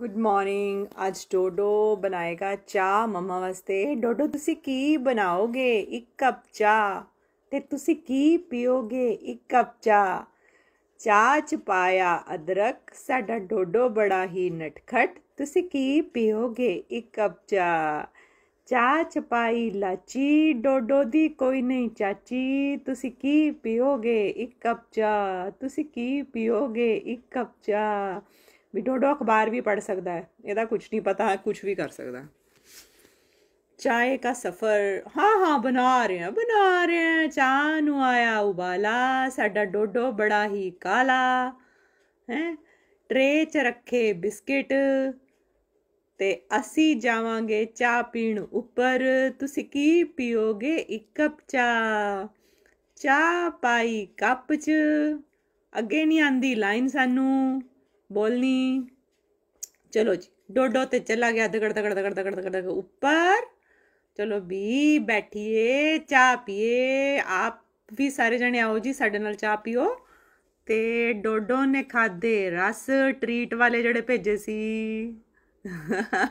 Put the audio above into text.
good morning आज डोडो बनाएगा चाह ममा वास्ते डोडो तुसी की बनाओगे एक कप चाह ते तुसी की पियोगे एक कप चाह चाह च पाया अदरक साडा डोडो बड़ा ही नटखट तुसी की पियोगे एक कप चाह चाह च पाई लाची डोडो दी कोई नहीं चाची तुसी की पियोगे एक कप चाह तुसी की पियोगे एक कप चाह ਵੀ ਡੋਡੋ ਅਖਬਾਰ ਵੀ ਪੜ ਸਕਦਾ ਹੈ ਇਹਦਾ ਕੁਝ ਨਹੀਂ ਪਤਾ ਕੁਝ ਵੀ ਕਰ ਸਕਦਾ ਚਾਏ ਦਾ ਸਫਰ ਹਾਂ ਹਾਂ ਬਣਾ ਰਹੇ ਆ ਬਣਾ ਰਹੇ ਆ ਚਾਹ ਨੂੰ ਆਇਆ ਉਬਾਲਾ ਸਾਡਾ ਡੋਡੋ ਬੜਾ ਹੀ ਕਾਲਾ ਹੈ ਟਰੇ 'ਚ ਰੱਖੇ ਬਿਸਕਟ ਤੇ ਅਸੀਂ ਜਾਵਾਂਗੇ ਚਾਹ ਪੀਣ ਉੱਪਰ ਤੁਸੀਂ ਕੀ ਪੀਓਗੇ ਇੱਕ ਕੱਪ ਚਾਹ ਚਾਹ ਪਾਈ ਕੱਪ 'ਚ ਅੱਗੇ ਨਹੀਂ ਆਂਦੀ ਲਾਈਨ ਸਾਨੂੰ बोलनी चलो जी डोडो ਤੇ ਚਲਾ ਗਿਆ ਧਗੜ ਧਗੜ ਧਗੜ ਧਗੜ ਧਗੜ ਧਗੜ ਉੱਪਰ ਚਲੋ ਵੀ ਬੈਠੀਏ ਚਾਹ ਪੀਏ ਆਪ ਵੀ ਸਾਰੇ ਜਣੇ ਆਓ ਜੀ ਸਾਡੇ ਨਾਲ ਚਾਹ ਪੀਓ ਤੇ ਡੋਡੋ ਨੇ ਖਾਦੇ ਰਸ ਟ੍ਰੀਟ ਵਾਲੇ ਜਿਹੜੇ ਭੇਜੇ ਸੀ